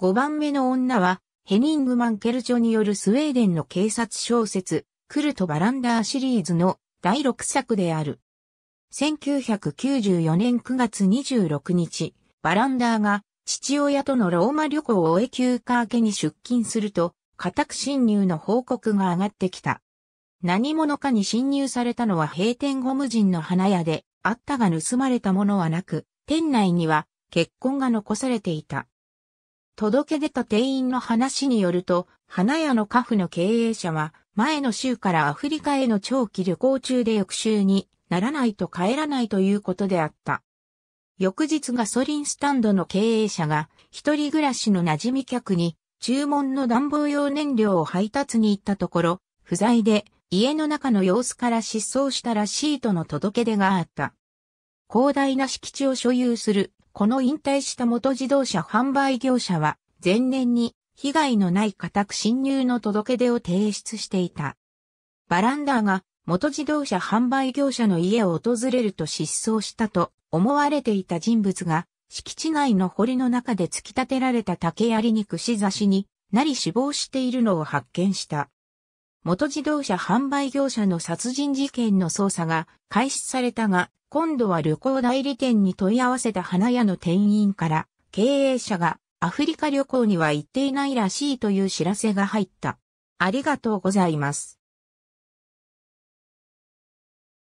5番目の女は、ヘニング・マンケルョによるスウェーデンの警察小説、クルト・バランダーシリーズの第6作である。1994年9月26日、バランダーが父親とのローマ旅行を終え休暇明けに出勤すると、家宅侵入の報告が上がってきた。何者かに侵入されたのは閉店ゴム人の花屋で、あったが盗まれたものはなく、店内には血痕が残されていた。届け出た店員の話によると、花屋のカフの経営者は、前の週からアフリカへの長期旅行中で翌週にならないと帰らないということであった。翌日ガソリンスタンドの経営者が、一人暮らしの馴染み客に、注文の暖房用燃料を配達に行ったところ、不在で、家の中の様子から失踪したらしいとの届け出があった。広大な敷地を所有するこの引退した元自動車販売業者は、前年に被害のない家宅侵入の届け出を提出していた。バランダーが元自動車販売業者の家を訪れると失踪したと思われていた人物が、敷地内の堀の中で突き立てられた竹槍に串刺しになり死亡しているのを発見した。元自動車販売業者の殺人事件の捜査が開始されたが、今度は旅行代理店に問い合わせた花屋の店員から、経営者がアフリカ旅行には行っていないらしいという知らせが入った。ありがとうございます。